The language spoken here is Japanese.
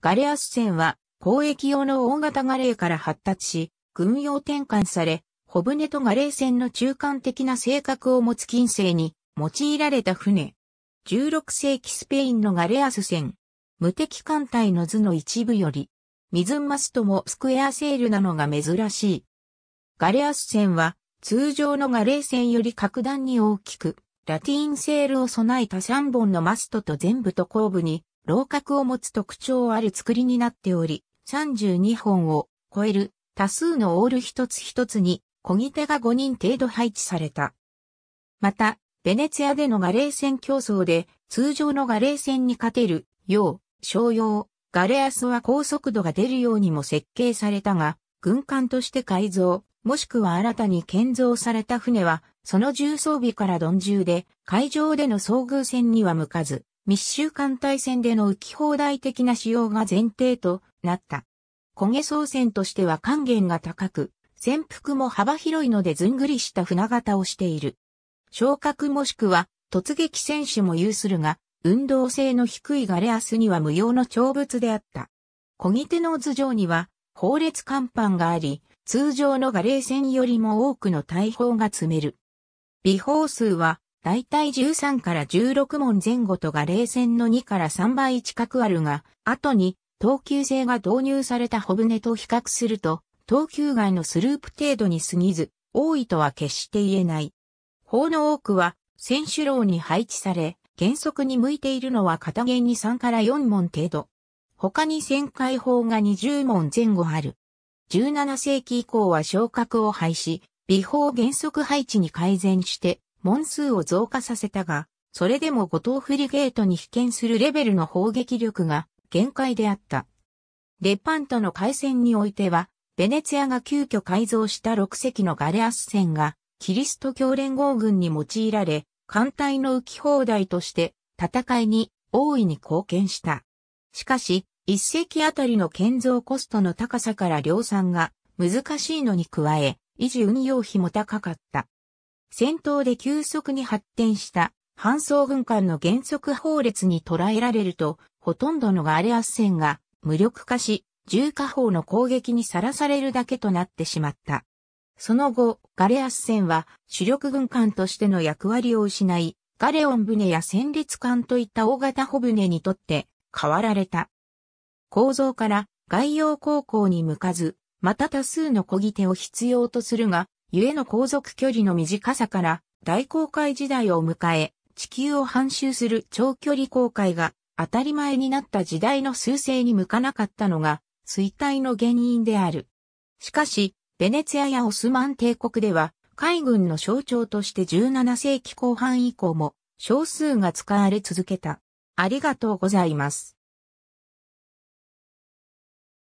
ガレアス船は交易用の大型ガレーから発達し、軍用転換され、小船とガレー船の中間的な性格を持つ近世に用いられた船。16世紀スペインのガレアス船。無敵艦隊の図の一部より、水マスともスクエアセールなのが珍しい。ガレアス船は通常のガレー船より格段に大きく、ラティンセールを備えた3本のマストと全部と後部に楼閣を持つ特徴ある作りになっており、32本を超える多数のオール一つ一つに小切手が5人程度配置された。また、ベネツィアでのガレー戦競争で通常のガレー戦に勝てるよう、商用、ガレアスは高速度が出るようにも設計されたが、軍艦として改造、もしくは新たに建造された船は、その重装備から鈍重で、海上での遭遇戦には向かず、密集艦隊戦での浮き放題的な使用が前提となった。焦げ操船としては還元が高く、潜伏も幅広いのでずんぐりした船型をしている。昇格もしくは突撃戦士も有するが、運動性の低いガレアスには無用の長物であった。小ぎ手の頭上には、法列甲板があり、通常のガレー船よりも多くの大砲が積める。微砲数は大体13から16問前後とが冷戦の2から3倍近くあるが、後に等級制が導入された小舟と比較すると、等級外のスループ程度に過ぎず、多いとは決して言えない。法の多くは、選手楼に配置され、原則に向いているのは片言に3から4問程度。他に旋回法が20問前後ある。17世紀以降は昇格を廃止、美法原則配置に改善して、門数を増加させたが、それでも五島フリゲートに被験するレベルの砲撃力が限界であった。レパントの海戦においては、ベネツィアが急遽改造した6隻のガレアス船が、キリスト教連合軍に用いられ、艦隊の浮き放題として戦いに大いに貢献した。しかし、一隻あたりの建造コストの高さから量産が難しいのに加え、維持運用費も高かった。戦闘で急速に発展した搬送軍艦の原則砲列に捉えられると、ほとんどのガレアス戦が無力化し、重火砲の攻撃にさらされるだけとなってしまった。その後、ガレアス戦は主力軍艦としての役割を失い、ガレオン船や戦列艦といった大型帆船にとって変わられた。構造から外洋航行に向かず、また多数の漕ぎ手を必要とするが、ゆえの航続距離の短さから大航海時代を迎え、地球を半周する長距離航海が当たり前になった時代の趨勢に向かなかったのが衰退の原因である。しかし、ベネツィアやオスマン帝国では海軍の象徴として17世紀後半以降も少数が使われ続けた。ありがとうございます。